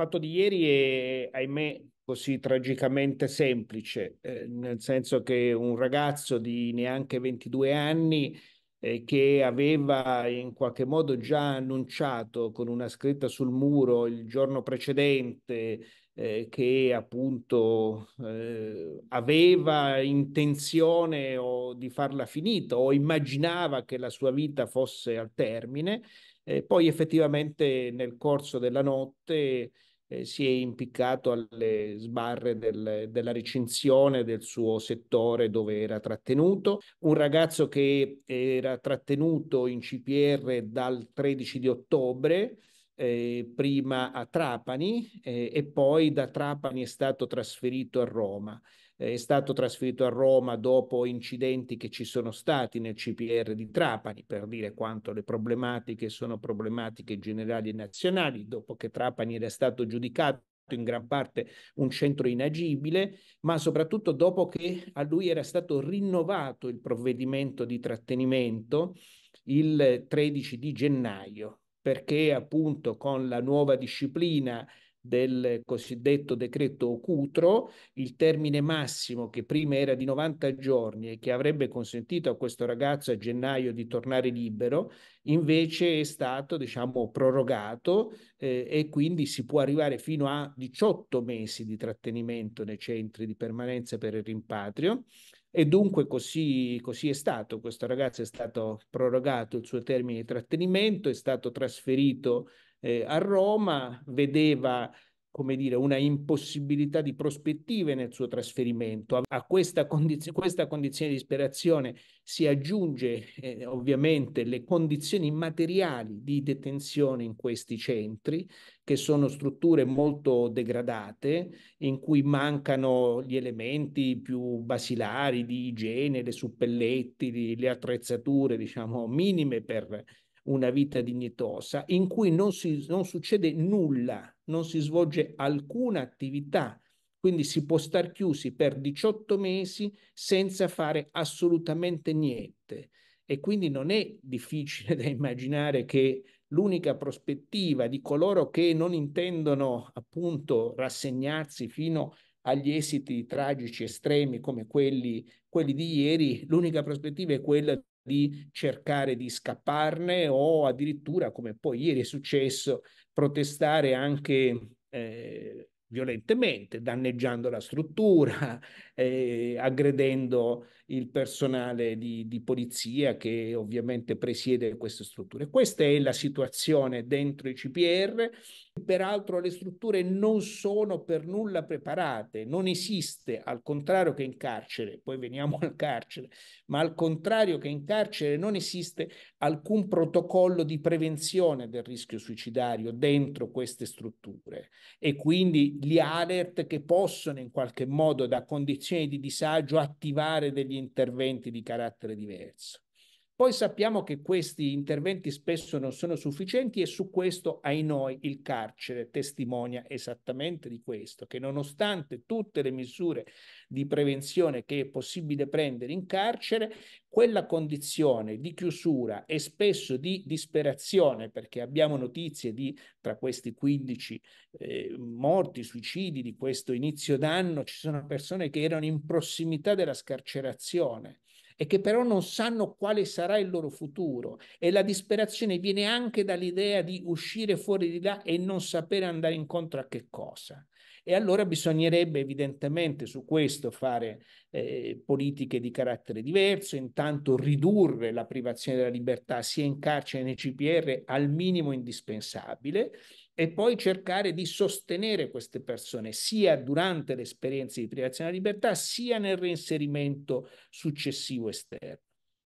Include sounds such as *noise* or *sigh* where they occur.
fatto di ieri è, ahimè, così tragicamente semplice, eh, nel senso che un ragazzo di neanche 22 anni eh, che aveva in qualche modo già annunciato con una scritta sul muro il giorno precedente eh, che appunto eh, aveva intenzione o di farla finita o immaginava che la sua vita fosse al termine, eh, poi effettivamente nel corso della notte eh, si è impiccato alle sbarre del, della recinzione del suo settore dove era trattenuto, un ragazzo che era trattenuto in CPR dal 13 di ottobre, eh, prima a Trapani eh, e poi da Trapani è stato trasferito a Roma è stato trasferito a Roma dopo incidenti che ci sono stati nel CPR di Trapani, per dire quanto le problematiche sono problematiche generali e nazionali, dopo che Trapani era stato giudicato in gran parte un centro inagibile, ma soprattutto dopo che a lui era stato rinnovato il provvedimento di trattenimento il 13 di gennaio, perché appunto con la nuova disciplina del cosiddetto decreto Cutro, il termine massimo che prima era di 90 giorni e che avrebbe consentito a questo ragazzo a gennaio di tornare libero, invece è stato diciamo, prorogato eh, e quindi si può arrivare fino a 18 mesi di trattenimento nei centri di permanenza per il rimpatrio. E dunque così, così, è stato. Questo ragazzo è stato prorogato il suo termine di trattenimento, è stato trasferito eh, a Roma, vedeva come dire, una impossibilità di prospettive nel suo trasferimento. A questa, condizio, questa condizione di disperazione si aggiunge eh, ovviamente le condizioni materiali di detenzione in questi centri, che sono strutture molto degradate, in cui mancano gli elementi più basilari di igiene, le suppelletti, le attrezzature, diciamo, minime per una vita dignitosa in cui non, si, non succede nulla, non si svolge alcuna attività, quindi si può star chiusi per 18 mesi senza fare assolutamente niente. E quindi non è difficile *laughs* da immaginare che l'unica prospettiva di coloro che non intendono appunto rassegnarsi fino agli esiti tragici estremi come quelli, quelli di ieri, l'unica prospettiva è quella di cercare di scapparne o addirittura, come poi ieri è successo, protestare anche eh, violentemente, danneggiando la struttura, *laughs* eh, aggredendo il personale di, di, polizia che ovviamente presiede queste strutture. Questa è la situazione dentro i CPR. Peraltro le strutture non sono per nulla preparate, non esiste, al contrario che in carcere, poi veniamo *laughs* al carcere, ma al contrario che in carcere non esiste alcun protocollo di prevenzione del rischio suicidario dentro queste strutture e quindi gli alert che possono in qualche modo da condizioni di disagio attivare degli interventi di carattere diverso. Poi sappiamo che questi interventi spesso non sono sufficienti e su questo, ai noi, il carcere testimonia esattamente di questo, che nonostante tutte le misure di prevenzione che è possibile prendere in carcere, quella condizione di chiusura e spesso di disperazione, perché abbiamo notizie di tra questi 15 eh, morti, suicidi di questo inizio d'anno, ci sono persone che erano in prossimità della scarcerazione e che però non sanno quale sarà il loro futuro e la disperazione viene anche dall'idea di uscire fuori di là e non sapere andare incontro a che cosa. E allora bisognerebbe evidentemente su questo fare eh, politiche di carattere diverso, intanto ridurre la privazione della libertà sia in carcere che nei CPR al minimo indispensabile e poi cercare di sostenere queste persone sia durante l'esperienza di privazione della libertà sia nel reinserimento successivo esterno.